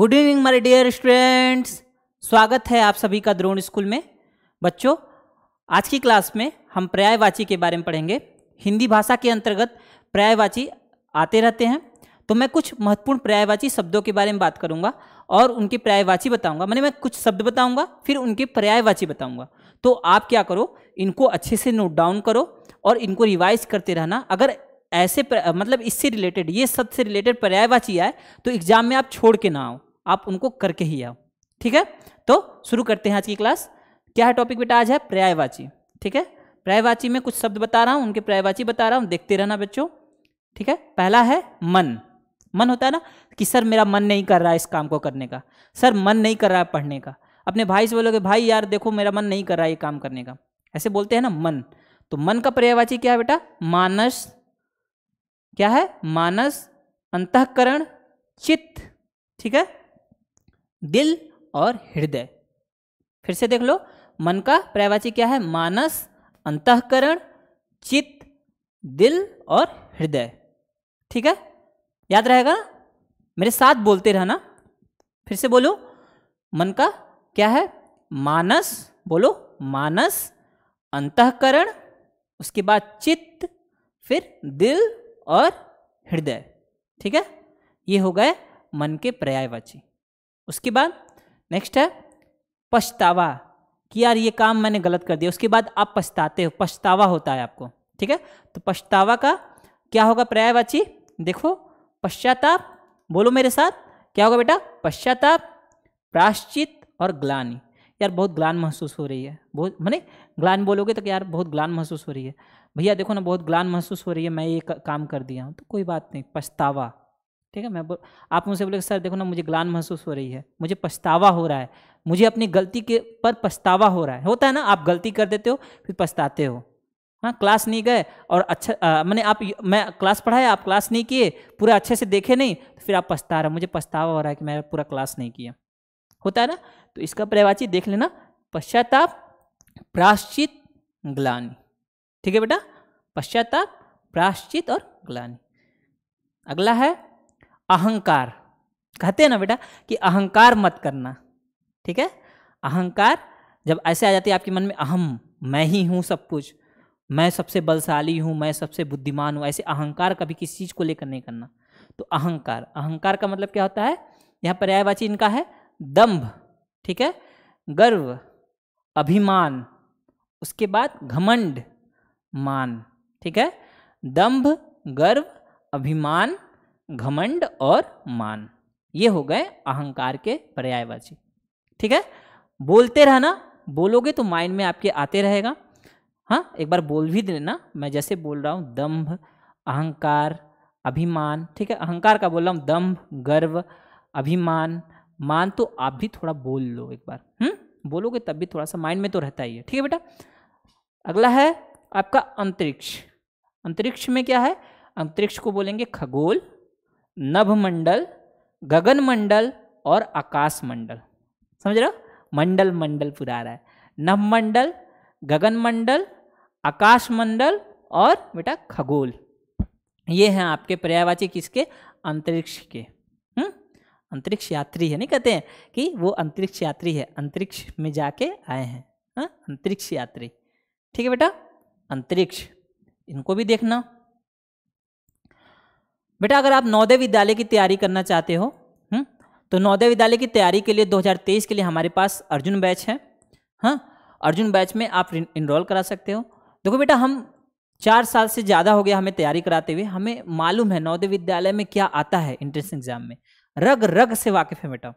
Good evening my dear students स्वागत है आप सभी का द्रोण स्कूल में बच्चों आज की क्लास में हम पर्यायवाची के बारे में पढ़ेंगे हिंदी भाषा के अंतर्गत पर्यायवाची आते रहते हैं तो मैं कुछ महत्वपूर्ण पर्यायवाची शब्दों के बारे में बात करूंगा और उनके पर्यायवाची बताऊंगा मैंने मैं कुछ शब्द बताऊंगा फिर उनके पर्यायवाची बताऊंगा तो आप क्या करो इनको अच्छे से नोट डाउन करो और इनको रिवाइज करते रहना अगर ऐसे मतलब इससे रिलेटेड ये सब से रिलेटेड पर्यायवाची आए तो एग्जाम में आप छोड़ के ना आओ आप उनको करके ही आओ ठीक है तो शुरू करते हैं आज की क्लास क्या है टॉपिक बेटा आज है पर्यायवाची ठीक है पर्यायवाची में कुछ शब्द बता रहा हूँ उनके पर्यायवाची बता रहा हूँ देखते रहना बच्चों ठीक है पहला है मन मन होता है ना कि सर मेरा मन नहीं कर रहा है इस काम को करने का सर मन नहीं कर रहा है पढ़ने का अपने भाई से बोलोगे भाई यार देखो मेरा मन नहीं कर रहा है ये काम करने का ऐसे बोलते हैं ना मन तो मन का पर्यायवाची क्या है बेटा मानस क्या है मानस अंतकरण चित्त ठीक है दिल और हृदय फिर से देख लो मन का पर्यायवाची क्या है मानस अंतकरण चित्त दिल और हृदय ठीक है याद रहेगा ना मेरे साथ बोलते रहना फिर से बोलो मन का क्या है मानस बोलो मानस अंतकरण उसके बाद चित्त फिर दिल और हृदय ठीक है ये हो गए मन के पर्यायवाची उसके बाद नेक्स्ट है पछतावा कि यार ये काम मैंने गलत कर दिया उसके बाद आप पछताते हो पछतावा होता है आपको ठीक है तो पछतावा का क्या होगा पर्यायवाची देखो पश्चाताप बोलो मेरे साथ क्या होगा बेटा पश्चाताप प्राश्चित और ग्लानी यार बहुत ग्लान महसूस हो रही है बहुत मैंने ग्लान बोलोगे तो यार बहुत ग्लान महसूस हो रही है भैया देखो ना बहुत ग्लान महसूस हो रही है मैं ये काम कर दिया हूँ तो कोई बात नहीं पछतावा ठीक है मैं बोल आप मुझसे बोले सर देखो ना मुझे ग्लान महसूस हो रही है मुझे पछतावा हो रहा है मुझे अपनी गलती के पर पछतावा हो रहा है होता है ना आप गलती कर देते हो फिर पछताते हो हाँ क्लास नहीं गए और अच्छा मैंने आप मैं क्लास पढ़ाया आप क्लास नहीं किए पूरा अच्छे से देखे नहीं तो फिर आप पछता रहे मुझे पछतावा हो रहा है कि मैं पूरा क्लास नहीं किया होता है ना तो इसका पर्यावाची देख लेना पश्चाताप प्राश्चित ग्लानी ठीक है बेटा पश्चाताप प्राश्चित और ग्लानी अगला है अहंकार कहते हैं ना बेटा कि अहंकार मत करना ठीक है अहंकार जब ऐसे आ जाती है आपके मन में अहम मैं ही हूँ सब कुछ मैं सबसे बलशाली हूँ मैं सबसे बुद्धिमान हूँ ऐसे अहंकार कभी किसी चीज़ को लेकर नहीं करना तो अहंकार अहंकार का मतलब क्या होता है यहाँ पर्यायवाची इनका है दम्भ ठीक है गर्व अभिमान उसके बाद घमंड मान ठीक है दम्भ गर्व अभिमान घमंड और मान ये हो गए अहंकार के पर्यायवाची ठीक है बोलते रहना बोलोगे तो माइंड में आपके आते रहेगा हाँ एक बार बोल भी देना मैं जैसे बोल रहा हूँ दम्भ अहंकार अभिमान ठीक है अहंकार का बोल रहा हूँ दम्भ गर्व अभिमान मान तो आप भी थोड़ा बोल लो एक बार हम्म बोलोगे तब भी थोड़ा सा माइंड में तो रहता ही है ठीक है बेटा अगला है आपका अंतरिक्ष अंतरिक्ष में क्या है अंतरिक्ष को बोलेंगे खगोल नभमंडल गगनमंडल और आकाशमंडल समझ रहे हो मंडल मंडल पूरा आ रहा है नभमंडल गगनमंडल आकाशमंडल और बेटा खगोल ये हैं आपके पर्यायवाची किसके अंतरिक्ष के हुँ? हम्म? अंतरिक्ष यात्री है नहीं कहते हैं कि वो अंतरिक्ष यात्री है अंतरिक्ष में जाके आए हैं हाँ? अंतरिक्ष यात्री ठीक है बेटा अंतरिक्ष इनको भी देखना बेटा अगर आप नवोदय विद्यालय की तैयारी करना चाहते हो हुँ? हम्म, तो नवोदय विद्यालय की तैयारी के लिए 2023 के लिए हमारे पास अर्जुन बैच है हाँ अर्जुन बैच में आप इनरोल करा सकते हो देखो बेटा हम चार साल से ज़्यादा हो गया हमें तैयारी कराते हुए हमें मालूम है नवोदय विद्यालय में क्या आता है इंट्रेंस एग्जाम में रग रग से वाकिफ है बेटा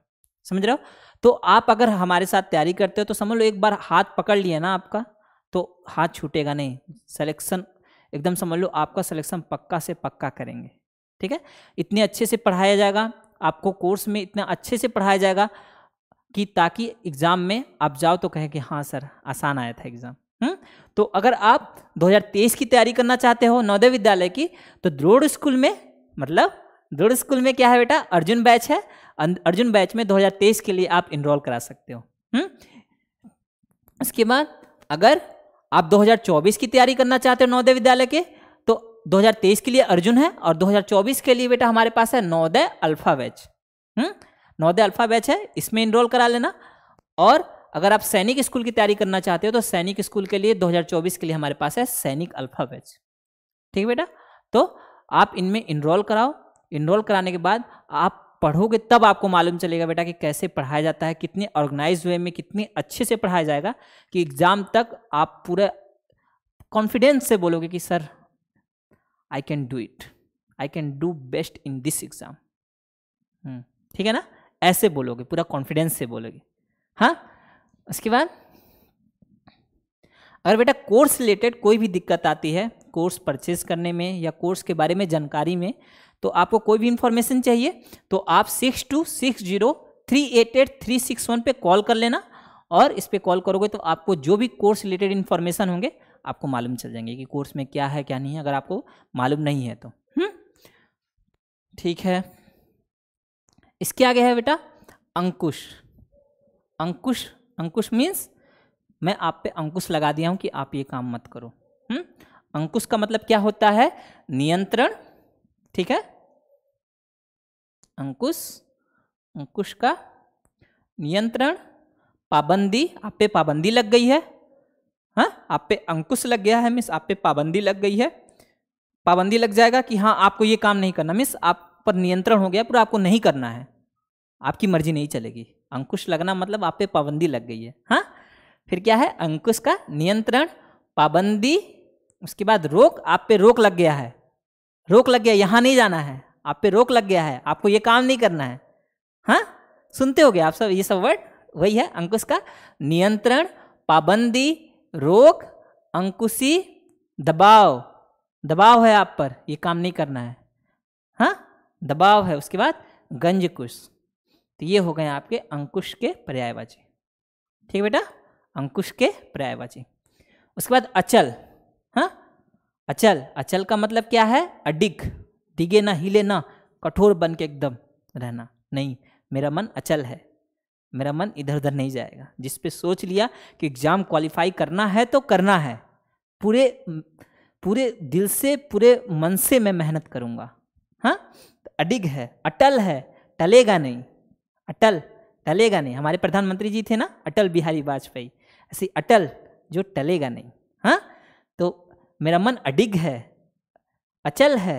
समझ रहे हो तो आप अगर हमारे साथ तैयारी करते हो तो समझ लो एक बार हाथ पकड़ लिया ना आपका तो हाथ छूटेगा नहीं सिलेक्शन एकदम समझ लो आपका सिलेक्शन पक्का से पक्का करेंगे ठीक है इतने अच्छे से पढ़ाया जाएगा आपको कोर्स में इतना अच्छे से पढ़ाया जाएगा कि ताकि एग्ज़ाम में आप जाओ तो कहें कि हाँ सर आसान आया था एग्ज़ाम तो अगर आप 2023 की तैयारी करना चाहते हो नवोदय विद्यालय की तो द्रोड़ स्कूल में मतलब द्रोड़ स्कूल में क्या है बेटा अर्जुन बैच है अं, अर्जुन बैच में 2023 के लिए आप इनरोल करा सकते हो इसके उसके बाद अगर आप 2024 की तैयारी करना चाहते हो नवोदय विद्यालय के 2023 के लिए अर्जुन है और 2024 के लिए बेटा हमारे पास है नौदय अल्फा बैच हम्म नौदय अल्फा बैच है इसमें इनरोल करा लेना और अगर आप सैनिक स्कूल की तैयारी करना चाहते हो तो सैनिक स्कूल के लिए 2024 के लिए हमारे पास है सैनिक अल्फा बैच ठीक बेटा तो आप इनमें इनरोल कराओ इनरोल कराने के बाद आप पढ़ोगे तब आपको मालूम चलेगा बेटा कि कैसे पढ़ाया जाता है कितने ऑर्गेनाइज वे में कितने अच्छे से पढ़ाया जाएगा कि एग्ज़ाम तक आप पूरा कॉन्फिडेंस से बोलोगे कि sir I can do it I can do best in this exam ठीक है ना ऐसे बोलोगे पूरा कॉन्फिडेंस से बोलोगे हाँ उसके बाद अगर बेटा कोर्स रिलेटेड कोई भी दिक्कत आती है कोर्स परचेज करने में या कोर्स के बारे में जानकारी में तो आपको कोई भी इंफॉर्मेशन चाहिए तो आप six two six zero three eight eight three six one पर कॉल कर लेना और इस पर कॉल करोगे तो आपको जो भी कोर्स रिलेटेड इन्फॉर्मेशन होंगे आपको मालूम चल जाएंगे कि कोर्स में क्या है क्या नहीं है अगर आपको मालूम नहीं है तो हम्म? ठीक है इसके आगे है बेटा अंकुश अंकुश अंकुश मीन्स मैं आप पे अंकुश लगा दिया हूं कि आप ये काम मत करो हम्म अंकुश का मतलब क्या होता है नियंत्रण ठीक है अंकुश अंकुश का नियंत्रण पाबंदी आप पे पाबंदी लग गई है हाँ आप पे अंकुश लग गया है मिस आप पे पाबंदी लग गई है पाबंदी लग जाएगा कि हाँ आपको ये काम नहीं करना मिस आप पर नियंत्रण हो गया पर आपको नहीं करना है आपकी मर्जी नहीं चलेगी अंकुश लगना मतलब आप पे पाबंदी लग गई है हाँ फिर क्या है अंकुश का नियंत्रण पाबंदी उसके बाद रोक आप पे रोक लग गया है रोक लग गया यहाँ नहीं जाना है आप पे रोक लग गया है आपको ये काम नहीं करना है हाँ सुनते हो गए आप सब ये सब वर्ड वही है अंकुश का नियंत्रण पाबंदी रोक अंकुशी दबाव दबाव है आप पर ये काम नहीं करना है हाँ दबाव है उसके बाद गंजकुश तो ये हो गए आपके अंकुश के पर्यायवाची ठीक है बेटा अंकुश के पर्यायवाची उसके बाद अचल हाँ अचल अचल का मतलब क्या है अडिग डिगे ना हिले ना कठोर बन के एकदम रहना नहीं मेरा मन अचल है मेरा मन इधर उधर नहीं जाएगा जिस पे सोच लिया कि एग्ज़ाम क्वालिफाई करना है तो करना है पूरे पूरे दिल से पूरे मन से मैं मेहनत करूँगा हाँ अडिग है अटल है टलेगा नहीं अटल टलेगा नहीं हमारे प्रधानमंत्री जी थे ना अटल बिहारी वाजपेयी ऐसे अटल जो टलेगा नहीं हाँ तो मेरा मन अडिग है अचल है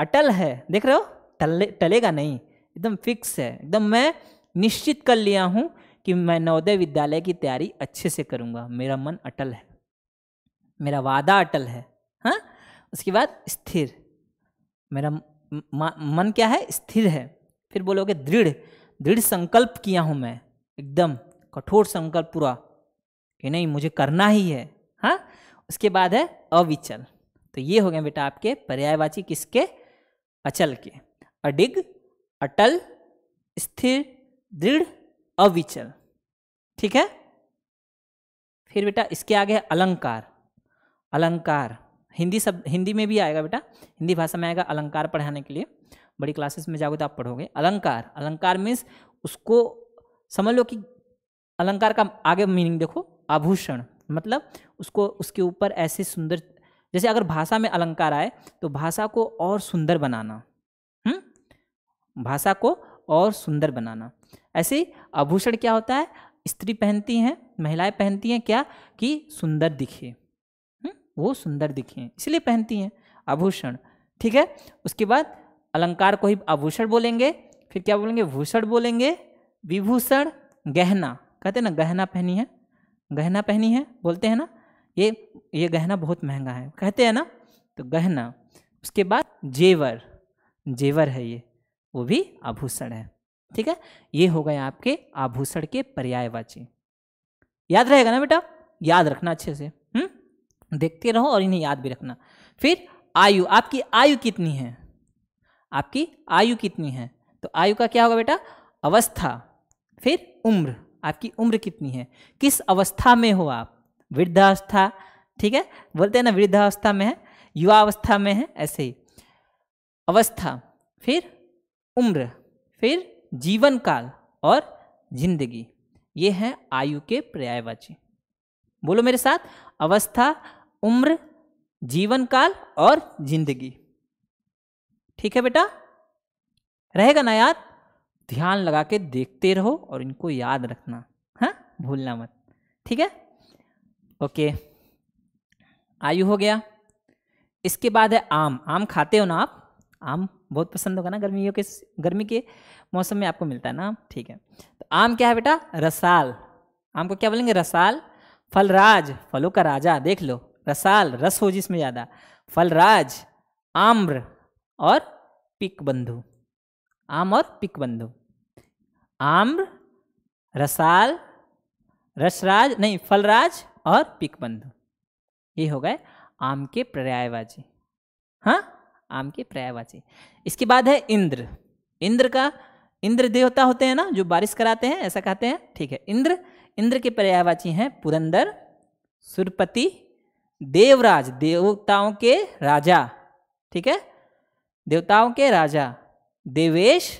अटल है देख रहे हो टले टलेगा नहीं एकदम फिक्स है एकदम मैं निश्चित कर लिया हूँ कि मैं नवोदय विद्यालय की तैयारी अच्छे से करूँगा मेरा मन अटल है मेरा वादा अटल है हाँ उसके बाद स्थिर मेरा मन क्या है स्थिर है फिर बोलोगे दृढ़ दृढ़ संकल्प किया हूँ मैं एकदम कठोर संकल्प पूरा कि नहीं मुझे करना ही है हाँ उसके बाद है अविचल तो ये हो गए बेटा आपके पर्यायवाची किसके अचल के अडिग अटल स्थिर दृढ़ अविचल ठीक है फिर बेटा इसके आगे है अलंकार अलंकार हिंदी सब हिंदी में भी आएगा बेटा हिंदी भाषा में आएगा अलंकार पढ़ाने के लिए बड़ी क्लासेस में जाओगे तो आप पढ़ोगे अलंकार अलंकार मीन्स उसको समझ लो कि अलंकार का आगे मीनिंग देखो आभूषण मतलब उसको उसके ऊपर ऐसे सुंदर जैसे अगर भाषा में अलंकार आए तो भाषा को और सुंदर बनाना हम्म भाषा को और सुंदर बनाना ऐसे आभूषण क्या होता है स्त्री पहनती हैं महिलाएं पहनती हैं क्या कि सुंदर दिखे हुँ? हम्म, वो सुंदर दिखे इसलिए पहनती हैं आभूषण ठीक है उसके बाद अलंकार को ही आभूषण बोलेंगे फिर क्या बोलेंगे भूषण बोलेंगे विभूषण गहना कहते हैं ना गहना पहनी है गहना पहनी है बोलते हैं ना ये ये गहना बहुत महंगा है कहते हैं ना तो गहना उसके बाद जेवर जेवर है ये वो भी आभूषण है ठीक है ये हो गए आपके आभूषण के पर्यायवाची याद रहेगा ना बेटा याद रखना अच्छे से हम्म देखते रहो और इन्हें याद भी रखना फिर आयु आपकी आयु कितनी है आपकी आयु कितनी है तो आयु का क्या होगा बेटा अवस्था फिर उम्र आपकी उम्र कितनी है किस अवस्था में हो आप वृद्धावस्था ठीक है बोलते हैं ना वृद्धावस्था में है युवा अवस्था में है ऐसे ही अवस्था फिर उम्र फिर जीवन काल और जिंदगी ये हैं आयु के पर्यायवाची बोलो मेरे साथ अवस्था उम्र जीवन काल और जिंदगी ठीक है बेटा रहेगा ना याद ध्यान लगा के देखते रहो और इनको याद रखना है हाँ? भूलना मत ठीक है ओके आयु हो गया इसके बाद है आम आम खाते हो ना आप आम बहुत पसंद होगा ना गर्मियों के गर्मी के मौसम में आपको मिलता है ना ठीक है तो आम क्या है बेटा रसाल आम को क्या बोलेंगे रसाल फलराज फलों का राजा देख लो रसाल रस हो जिसमें ज़्यादा फलराज आम्र और पिक बंधु आम और पिक बंधु आम्र रसाल रसराज नहीं फलराज और पिक बंधु ये हो गए आम के पर्यायवाची हाँ आम के पर्यायवाची इसके बाद है इंद्र इंद्र का इंद्र देवता होते हैं ना जो बारिश कराते हैं ऐसा कहते हैं ठीक है इंद्र इंद्र के पर्यायवाची हैं पुरंदर सुरपति देवराज देवताओं के राजा ठीक है देवताओं के राजा देवेश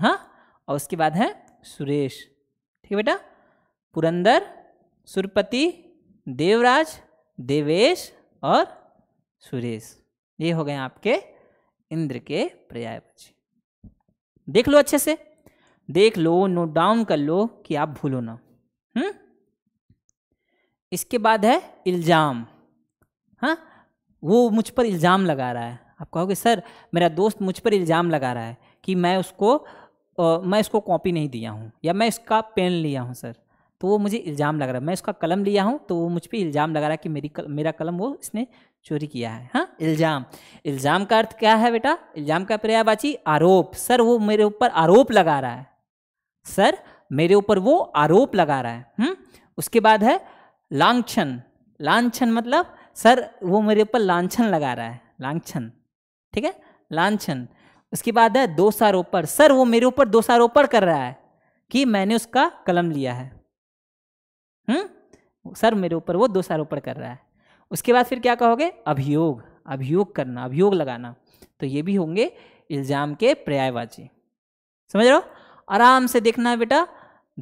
हाँ और उसके बाद है सुरेश ठीक है बेटा पुरंदर सुरपति देवराज देवेश और सुरेश ये हो गए आपके इंद्र के पर्यायवाची देख लो अच्छे से देख लो नोट डाउन कर लो कि आप भूलो ना हम्म इसके बाद है इल्ज़ाम हाँ वो मुझ पर इल्ज़ाम लगा रहा है आप कहोगे सर मेरा दोस्त मुझ पर इल्ज़ाम लगा रहा है कि मैं उसको आ, मैं इसको कॉपी नहीं दिया हूं या मैं इसका पेन लिया हूँ सर तो वो मुझे इल्ज़ाम लग रहा है मैं उसका कलम लिया हूँ तो वो मुझ पर इल्ज़ाम लगा रहा है कि मेरी कल, मेरा कलम वो इसने चोरी किया है हाँ इल्ज़ाम इल्ज़ाम का अर्थ क्या है बेटा इल्ज़ाम का पर्यायवाची आरोप सर वो मेरे ऊपर आरोप लगा रहा है सर मेरे ऊपर वो आरोप लगा रहा है हुँ? उसके बाद है लांछन लांछन मतलब सर वो मेरे ऊपर लांछन लगा रहा है लांछन ठीक है लांछन उसके बाद है दोषारोपण सर वो मेरे ऊपर दोषारोपण कर रहा है कि मैंने उसका कलम लिया है हम्म? सर मेरे ऊपर वो दोषारोपण कर रहा है उसके बाद फिर क्या कहोगे अभियोग अभियोग करना अभियोग लगाना तो ये भी होंगे इल्ज़ाम के पर्यायवाची समझ रहे हो आराम से देखना है बेटा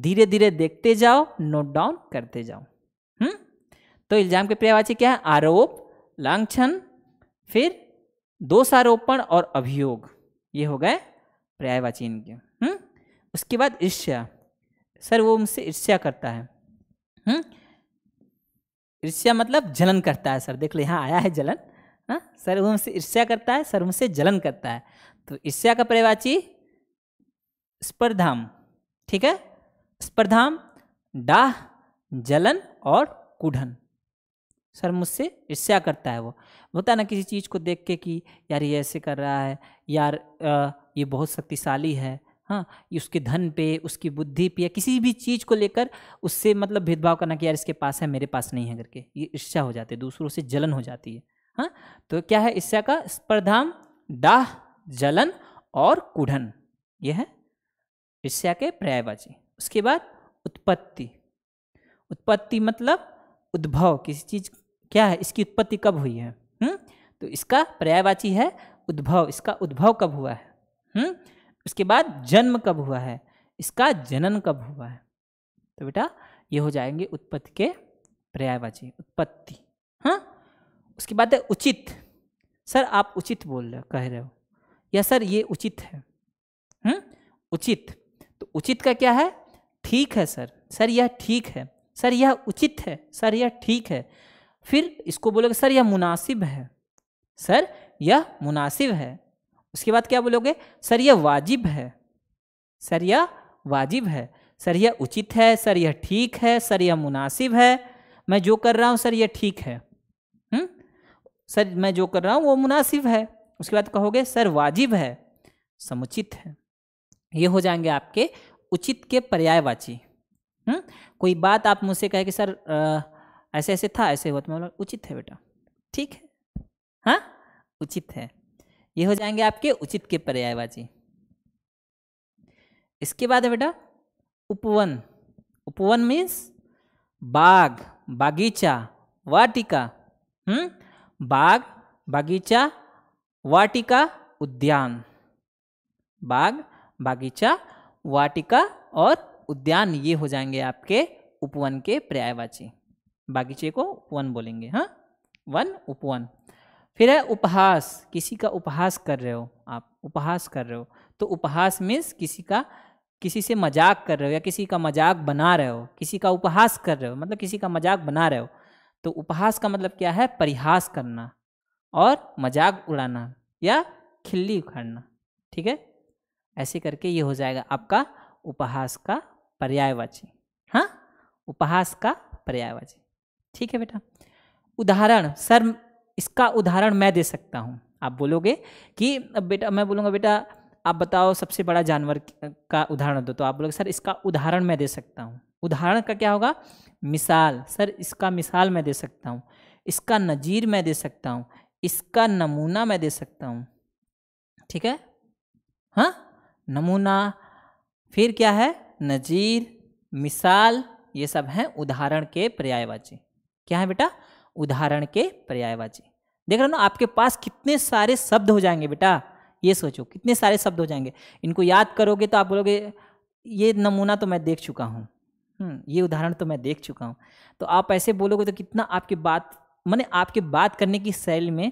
धीरे धीरे देखते जाओ नोट डाउन करते जाओ हम्म तो इल्ज़ाम के पर्यायवाची क्या है आरोप लांछन फिर दोषारोपण और अभियोग ये हो गए पर्यायवाची इनके हम्म उसके बाद ईर्ष्या सर वो मुझसे ईर्ष्या करता है हम्म? ईर्ष्या मतलब जलन करता है सर देख लो यहाँ आया है जलन हाँ सर वो हमसे ईर्ष्या करता है सर उनसे जलन करता है तो ईर्ष्या का परिवाची स्पर्धाम ठीक है स्पर्धाम डाह जलन और कुढ़न सर मुझसे ईर्ष्या करता है वो होता ना किसी चीज़ को देख के कि यार ये ऐसे कर रहा है यार आ, ये बहुत शक्तिशाली है हाँ उसके धन पे उसकी बुद्धि पे या किसी भी चीज़ को लेकर उससे मतलब भेदभाव करना कि यार इसके पास है मेरे पास नहीं है करके ये ईर्ष्या हो जाती है दूसरों से जलन हो जाती है हाँ तो क्या है ईर्ष्या का स्पर्धाम दाह जलन और कुढ़न ये है ईर्ष्या के पर्यायवाची उसके बाद उत्पत्ति उत्पत्ति मतलब उद्भव किसी चीज़ क्या है इसकी उत्पत्ति कब हुई है हुँ? हम्म, तो इसका पर्यायवाची है उद्भव इसका उद्भव कब हुआ है हुँ? हम्म, उसके बाद जन्म कब हुआ है इसका जनन कब हुआ है तो बेटा ये हो जाएंगे उत्पत्ति के पर्यायवाची उत्पत्ति हाँ उसके बाद है उचित सर आप उचित बोल रहे हो कह रहे हो या सर ये उचित है हुँ? हम्म? उचित तो उचित का क्या है ठीक है सर सर यह ठीक है सर यह उचित है सर यह ठीक है फिर इसको बोलोगे सर यह मुनासिब है सर यह मुनासिब है उसके बाद क्या बोलोगे सर यह वाजिब है सर यह वाजिब है सर यह उचित है सर यह ठीक है सर यह मुनासिब है मैं जो कर रहा हूँ सर यह ठीक है हुँ? हम्म? सर मैं जो कर रहा हूँ वो मुनासिब है उसके बाद कहोगे सर वाजिब है समुचित है ये हो जाएंगे आपके उचित के पर्यायवाची हुँ? हम्म? कोई बात आप मुझसे कहे कि सर आ, ऐसे ऐसे था ऐसे हुआ तो मैं बोला उचित है बेटा ठीक है हाँ उचित है ये हो जाएंगे आपके उचित के पर्यायवाची इसके बाद है बेटा उपवन उपवन मीन्स बाग बागीचा वाटिका हम्म बाग बागीचा वाटिका उद्यान बाग बागीचा वाटिका और उद्यान ये हो जाएंगे आपके उपवन के पर्यायवाची बागीचे को उपवन बोलेंगे हाँ वन उपवन फिर है उपहास किसी का उपहास कर रहे हो आप उपहास कर रहे हो तो उपहास मीन्स किसी का किसी से मजाक कर रहे हो या किसी का मजाक बना रहे हो किसी का उपहास कर रहे हो मतलब किसी का मजाक बना रहे हो तो उपहास का मतलब क्या है परिहास करना और मजाक उड़ाना या खिल्ली उखाड़ना ठीक है ऐसे करके ये हो जाएगा आपका उपहास का पर्यायवाची हाँ उपहास का पर्यायवाची ठीक है बेटा उदाहरण सर इसका उदाहरण मैं दे सकता हूँ आप बोलोगे कि बेटा मैं बोलूँगा बेटा आप बताओ सबसे बड़ा जानवर का उदाहरण दो तो आप बोलोगे सर इसका उदाहरण मैं दे सकता हूँ उदाहरण का क्या होगा मिसाल सर इसका मिसाल मैं दे सकता हूँ इसका नज़ीर मैं दे सकता हूँ इसका नमूना मैं दे सकता हूँ ठीक है हाँ नमूना फिर क्या है नज़ीर मिसाल ये सब हैं उदाहरण के पर्यायवाची क्या है बेटा उदाहरण के पर्यायवाची देख रहे हो ना आपके पास कितने सारे शब्द हो जाएंगे बेटा ये सोचो कितने सारे शब्द हो जाएंगे इनको याद करोगे तो आप बोलोगे ये नमूना तो मैं देख चुका हूँ हम्म, ये उदाहरण तो मैं देख चुका हूँ तो आप ऐसे बोलोगे तो कितना आपकी बात मैंने आपके बात करने की शैली में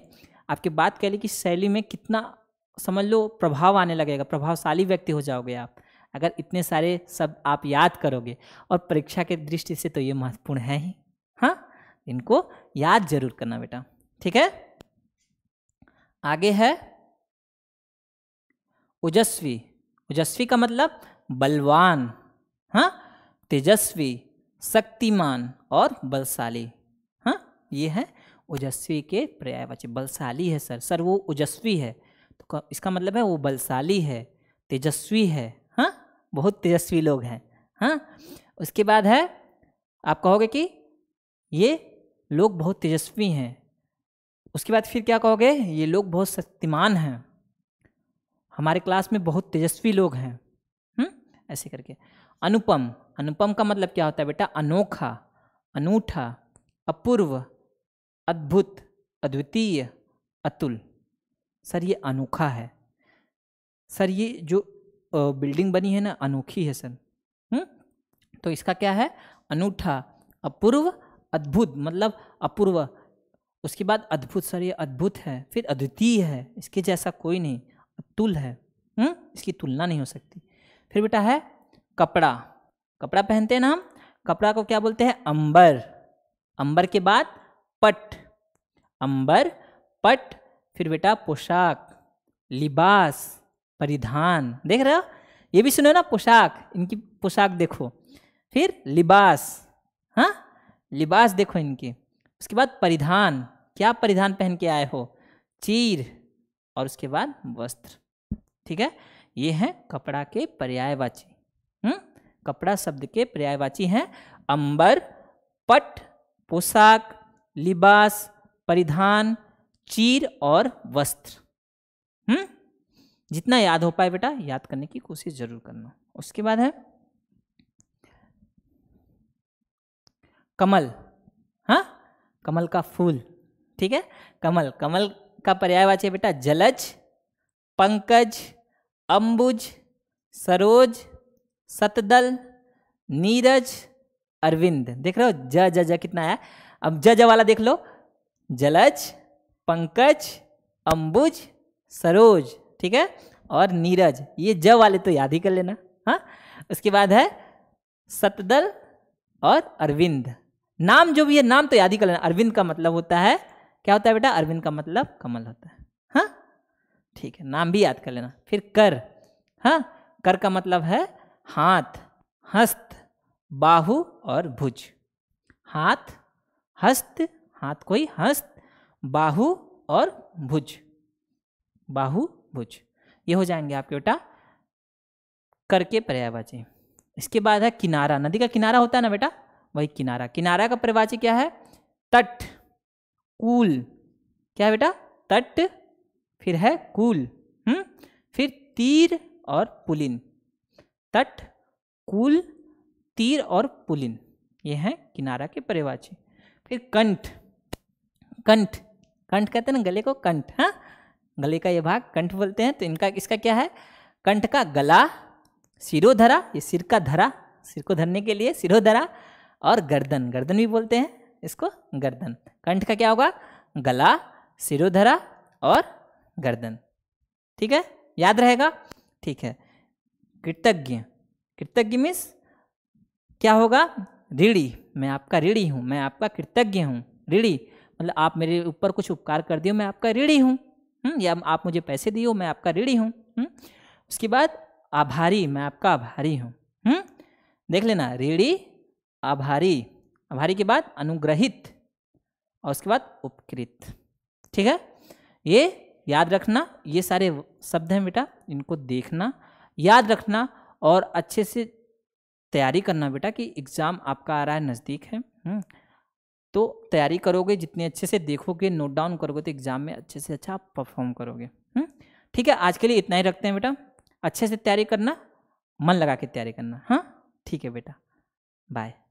आपके बात कहने की शैली में कितना समझ लो प्रभाव आने लगेगा प्रभावशाली व्यक्ति हो जाओगे आप अगर इतने सारे शब्द आप याद करोगे और परीक्षा के दृष्टि से तो ये महत्वपूर्ण है ही इनको याद जरूर करना बेटा ठीक है आगे है ओजस्वी ओजस्वी का मतलब बलवान हाँ तेजस्वी शक्तिमान और बलशाली हाँ ये है ओजस्वी के पर्यायवाची बलशाली है सर सर वो ओजस्वी है तो इसका मतलब है वो बलशाली है तेजस्वी है हाँ बहुत तेजस्वी लोग हैं हाँ उसके बाद है आप कहोगे कि ये लोग बहुत तेजस्वी हैं उसके बाद फिर क्या कहोगे ये लोग बहुत शक्तिमान हैं हमारे क्लास में बहुत तेजस्वी लोग हैं ऐसे करके अनुपम अनुपम का मतलब क्या होता है बेटा अनोखा अनूठा अपूर्व अद्भुत अद्वितीय अतुल सर ये अनोखा है सर ये जो बिल्डिंग बनी है ना अनोखी है सर हुँ? तो इसका क्या है अनूठा अपूर्व अद्भुत मतलब अपूर्व उसके बाद अद्भुत सर ये अद्भुत है फिर अद्वितीय है इसके जैसा कोई नहीं अतुल है हुँ? हम्म, इसकी तुलना नहीं हो सकती फिर बेटा है कपड़ा कपड़ा पहनते हैं ना हम कपड़ा को क्या बोलते हैं अंबर अंबर के बाद पट अंबर पट फिर बेटा पोशाक लिबास परिधान देख रहे हो ये भी सुनो ना पोशाक इनकी पोशाक देखो फिर लिबास हाँ लिबास देखो इनके उसके बाद परिधान क्या परिधान पहन के आए हो चीर और उसके बाद वस्त्र ठीक है ये हैं कपड़ा के पर्यायवाची हम्म कपड़ा शब्द के पर्यायवाची हैं अंबर पट पोशाक लिबास परिधान चीर और वस्त्र हम्म जितना याद हो पाए बेटा याद करने की कोशिश जरूर करना उसके बाद है कमल हाँ कमल का फूल ठीक है कमल कमल का पर्यायवाची है बेटा जलज पंकज अंबुज सरोज सतदल नीरज अरविंद देख रहे हो ज ज ज कितना है अब ज ज वाला देख लो जलज पंकज अंबुज सरोज ठीक है और नीरज ये ज वाले तो याद ही कर लेना हाँ उसके बाद है सतदल और अरविंद नाम जो भी है नाम तो याद ही कर लेना अरविंद का मतलब होता है क्या होता है बेटा अरविंद का मतलब कमल होता है हाँ ठीक है नाम भी याद कर लेना फिर कर हाँ कर का मतलब है हाथ हस्त बाहु और भुज हाथ हस्त हाथ कोई हस्त बाहु और भुज बाहु भुज ये हो जाएंगे आपके बेटा करके पर्यायवाची इसके बाद है किनारा नदी का किनारा होता है ना बेटा वही किनारा किनारा का परिभाषा क्या है तट कूल क्या बेटा तट फिर है कूल हम्म फिर तीर और पुलिन तट कूल तीर और पुलिन ये हैं किनारा के परिवाची फिर कंठ कंठ कंठ कहते हैं ना गले को कंठ हाँ गले का ये भाग कंठ बोलते हैं तो इनका इसका क्या है कंठ का गला सिरोधरा ये सिर का धरा सिर को धरने के लिए सिरोधरा और गर्दन गर्दन भी बोलते हैं इसको गर्दन कंठ का क्या होगा गला सिरोधरा और गर्दन ठीक है याद रहेगा ठीक है कृतज्ञ कृतज्ञ मीन्स क्या होगा रीढ़ी मैं आपका रीढ़ी हूँ मैं आपका कृतज्ञ हूँ रीढ़ी मतलब आप मेरे ऊपर कुछ उपकार कर दियो मैं आपका रीढ़ी हूँ हम्म, या आप मुझे पैसे दियो मैं आपका रीढ़ी हूँ हम्म, उसके बाद आभारी मैं आपका आभारी हूँ हम्म, देख लेना रीढ़ी आभारी आभारी के बाद अनुग्रहित और उसके बाद उपकृत ठीक है ये याद रखना ये सारे शब्द हैं बेटा इनको देखना याद रखना और अच्छे से तैयारी करना बेटा कि एग्ज़ाम आपका आ रहा है नज़दीक है हम्म। तो तैयारी करोगे जितने अच्छे से देखोगे नोट डाउन करोगे तो एग्ज़ाम में अच्छे से अच्छा आप परफॉर्म करोगे हम्म। ठीक है आज के लिए इतना ही रखते हैं बेटा अच्छे से तैयारी करना मन लगा के तैयारी करना हाँ ठीक है बेटा बाय